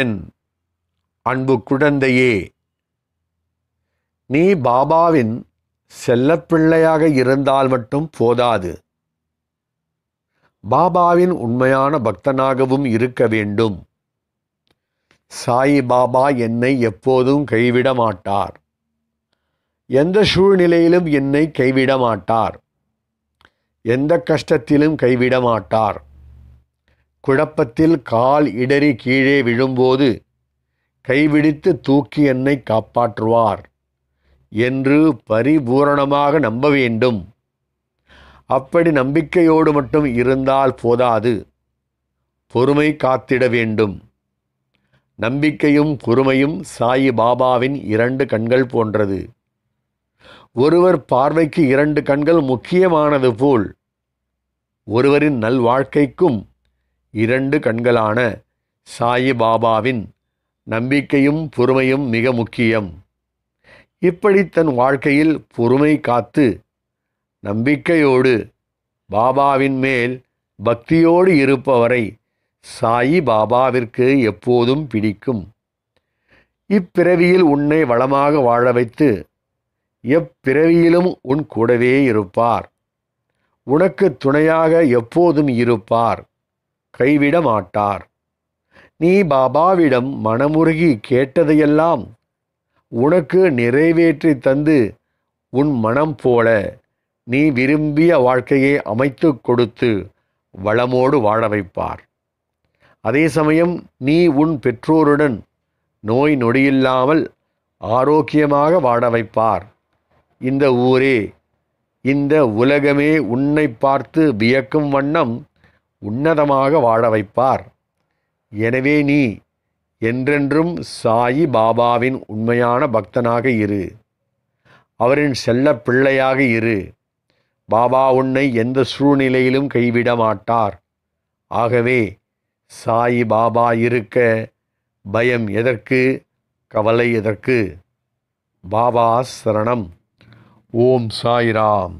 என் அன்பு குழந்தையே நீ பாபாவின் செல்லப்பிள்ளையாக இருந்தால் மட்டும் போதாது பாபாவின் உண்மையான பக்தனாகவும் இருக்க வேண்டும் சாயி பாபா என்னை எப்போதும் கைவிட மாட்டார் எந்த சூழ்நிலையிலும் என்னை கைவிட மாட்டார் எந்த கஷ்டத்திலும் கைவிட மாட்டார் குழப்பத்தில் கால் இடறி கீழே விழும்போது கைவிடித்து தூக்கி என்னை காப்பாற்றுவார் என்று பரிபூரணமாக நம்ப வேண்டும் அப்படி நம்பிக்கையோடு மட்டும் இருந்தால் போதாது பொறுமை காத்திட வேண்டும் நம்பிக்கையும் பொறுமையும் சாயி பாபாவின் இரண்டு கண்கள் போன்றது ஒருவர் பார்வைக்கு இரண்டு கண்கள் முக்கியமானது போல் ஒருவரின் நல்வாழ்க்கைக்கும் இரண்டு கண்களான சாயிபாபாவின் நம்பிக்கையும் பொறுமையும் மிக முக்கியம் இப்படி தன் வாழ்க்கையில் பொறுமை காத்து நம்பிக்கையோடு பாபாவின் மேல் பக்தியோடு இருப்பவரை சாயி பாபாவிற்கு எப்போதும் பிடிக்கும் இப்பிறவியில் உன்னை வளமாக வாழ வைத்து எப்பிறவியிலும் உன் கூடவே இருப்பார் உனக்கு துணையாக எப்போதும் இருப்பார் கைவிட மாட்டார் நீ பாபாவிடம் மனமுருகி கேட்டதையெல்லாம் உனக்கு நிறைவேற்றி தந்து உன் மனம் போல நீ விரும்பிய வாழ்க்கையை அமைத்து கொடுத்து வளமோடு வாழ வைப்பார் அதே சமயம் நீ உன் பெற்றோருடன் நோய் நொடியில்லாமல் ஆரோக்கியமாக வாழ வைப்பார் இந்த ஊரே இந்த உலகமே உன்னை பார்த்து வியக்கும் வண்ணம் உன்னதமாக வாழ வைப்பார் எனவே நீ என்றென்றும் சாயி பாபாவின் உண்மையான பக்தனாக இரு அவரின் செல்ல பிள்ளையாக இரு பாபா உன்னை எந்த சூழ்நிலையிலும் கைவிட மாட்டார் ஆகவே சாயி பாபா இருக்க பயம் எதற்கு கவலை எதற்கு பாபா சரணம் ஓம் சாய்ராம்